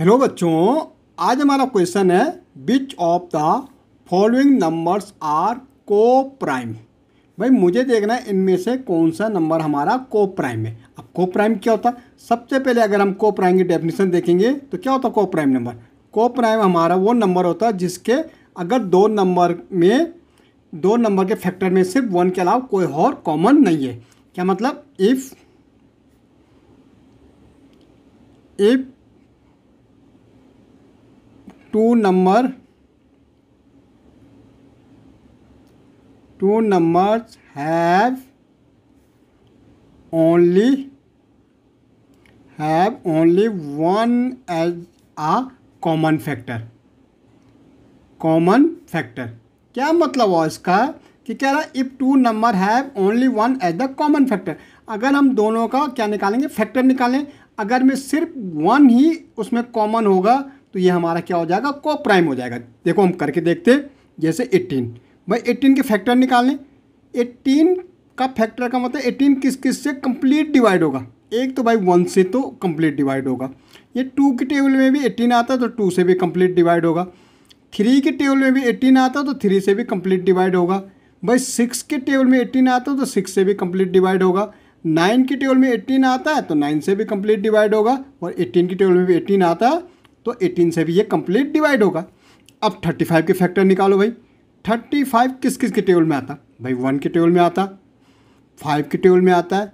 hello बच्चों आज हमारा क्वेश्चन है which of the following numbers are coprime भाई मुझे देखना है इनमें से कौन सा नंबर हमारा को प्राइम है अब को प्राइम क्या होता है सबसे पहले अगर हम को प्राइम की डेफिनेशन देखेंगे तो क्या होता है को प्राइम नंबर को प्राइम हमारा वो नंबर होता है जिसके अगर दो नंबर में दो नंबर के फैक्टर में सिर्फ वन के अलावा कोई और कॉमन नहीं है क्या मतलब if if two number two number have only have only one as a common factor common factor क्या मतलब हुआ इसका कि कह रहा है if two number have only one as the common factor अगर हम दोनों का क्या निकालेंगे फैक्टर निकालें अगर में सिर्फ वन ही उसमें कॉमन होगा तो ये हमारा क्या हो जाएगा को प्राइम हो जाएगा देखो हम करके देखते हैं जैसे एट्टीन भाई एट्टीन के फैक्टर लें एट्टीन का फैक्टर का मतलब एटीन किस किस से कंप्लीट डिवाइड होगा एक तो भाई वन से तो कंप्लीट डिवाइड होगा ये टू के टेबल में भी एटीन तो तो तो आता है तो टू से भी कम्प्लीट डिवाइड होगा थ्री के टेबल में भी एटीन आता है तो थ्री से भी कम्प्लीट डिवाइड होगा भाई सिक्स के टेबल में एटीन आता है तो सिक्स से भी कम्प्लीट डिवाइड होगा नाइन के टेबल में एटीन आता है तो नाइन से भी कम्प्लीट डिवाइड होगा और एटीन के टेबल में भी एटीन आता है तो 18 से भी ये कंप्लीट डिवाइड होगा अब 35 के फैक्टर निकालो भाई 35 किस किस के टेबल में आता भाई वन के टेबल में आता फाइव के टेबल में आता है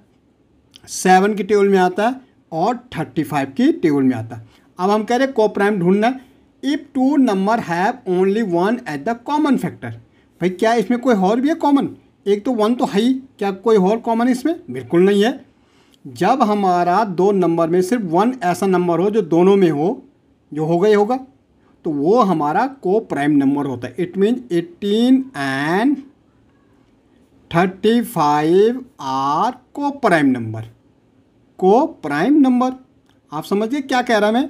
सेवन के टेबल में आता है और थर्टी फाइव की टेबल में आता है अब हम कह रहे हैं कॉप्राइम ढूंढना if two number have only one at the common factor भाई क्या इसमें कोई और भी है कॉमन एक तो वन तो है ही क्या कोई और कॉमन इसमें बिल्कुल नहीं है जब हमारा दो नंबर में सिर्फ वन ऐसा नंबर हो जो दोनों में हो जो होगा ही होगा तो वो हमारा को प्राइम नंबर होता है it mean eighteen and thirty five are coprime number coprime number आप समझिए क्या कह रहा मैं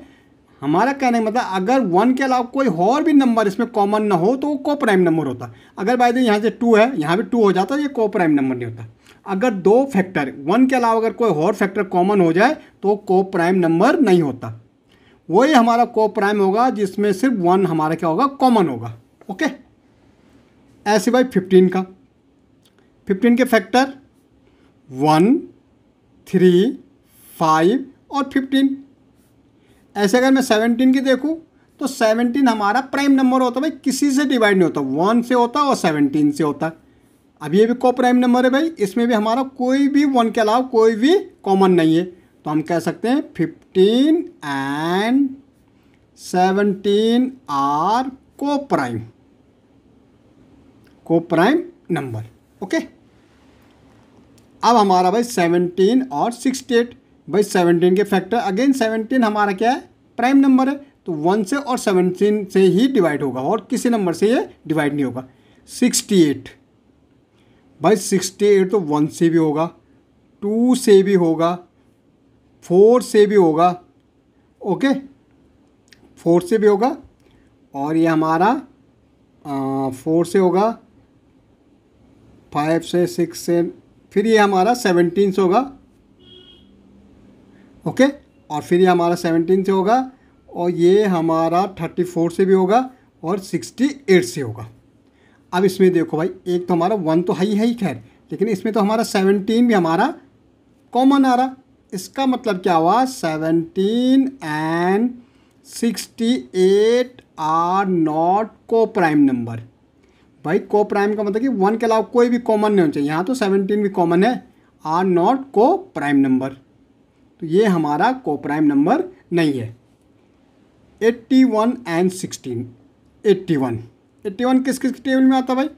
हमारा कहने का मतलब अगर वन के अलावा कोई और भी नंबर इसमें कॉमन ना हो तो वो को प्राइम नंबर होता अगर बाई द यहाँ से टू है यहाँ भी टू हो जाता है ये को प्राइम नंबर नहीं होता अगर दो फैक्टर वन के अलावा अगर कोई और फैक्टर कॉमन हो जाए तो को प्राइम नंबर नहीं होता वही हमारा को प्राइम होगा जिसमें सिर्फ वन हमारा क्या होगा कॉमन होगा ओके ऐसे भाई फिफ्टीन का फिफ्टीन के फैक्टर वन थ्री फाइव और फिफ्टीन ऐसे अगर मैं सेवनटीन की देखूँ तो सेवनटीन हमारा प्राइम नंबर होता भाई किसी से डिवाइड नहीं होता वन से होता और सेवनटीन से होता अब ये भी को प्राइम नंबर है भाई इसमें भी हमारा कोई भी वन के अलावा कोई भी कॉमन नहीं है तो हम कह सकते हैं fifteen and seventeen are coprime coprime number okay अब हमारा भाई सेवनटीन और सिक्सटी एट भाई सेवनटीन के फैक्टर अगेन सेवनटीन हमारा क्या है प्राइम नंबर है तो वन से और सेवनटीन से ही डिवाइड होगा और किसी नंबर से ये डिवाइड नहीं होगा सिक्सटी एट भाई सिक्सटी एट तो वन से भी होगा टू से भी होगा फोर से भी होगा ओके फोर से भी होगा और ये हमारा फोर से होगा फाइव से सिक्स से फिर ये हमारा सेवनटीन से होगा ओके और फिर ये हमारा सेवनटीन से होगा और ये हमारा थर्टी फोर से भी होगा और सिक्सटी एट से होगा अब इसमें देखो भाई एक तो हमारा वन तो है ही है ही खैर लेकिन इसमें तो हमारा सेवनटीन भी हमारा कॉमन आ रहा इसका मतलब क्या हुआ seventeen and sixty eight are not coprime number भाई को प्राइम का मतलब कि वन के अलावा कोई भी कॉमन नहीं होना चाहिए यहाँ तो सेवनटीन भी कॉमन है are not coprime number तो ये हमारा को प्राइम नंबर नहीं है eighty one and sixteen eighty one eighty one किस किस के टेबल में आता है भाई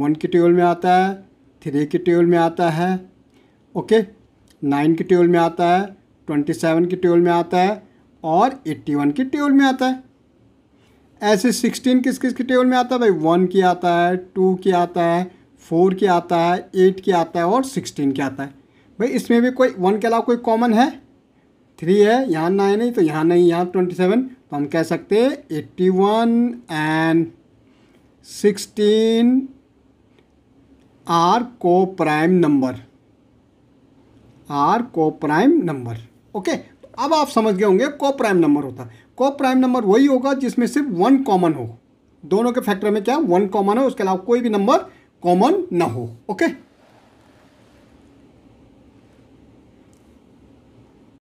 वन के टेबल में आता है थ्री के टेबल में आता है ओके नाइन की टेबल में आता है ट्वेंटी सेवन की टेबल में आता है और एट्टी वन की टेबल में आता है ऐसे सिक्सटीन किस किस की टेबल में आता है भाई वन की आता है टू की आता है फोर की आता है एट की आता है और सिक्सटीन की आता है भाई इसमें भी कोई वन के अलावा कोई कॉमन है थ्री है यहाँ है नहीं तो यहाँ नहीं यहाँ ट्वेंटी सेवन तो हम कह सकते हैं eighty one and sixteen are coprime number are coprime number okay अब आप समझ गए होंगे को प्राइम नंबर होता है को प्राइम नंबर वही होगा जिसमें सिर्फ वन कॉमन हो दोनों के फैक्टर में क्या वन कॉमन हो उसके अलावा कोई भी नंबर कॉमन ना हो ओके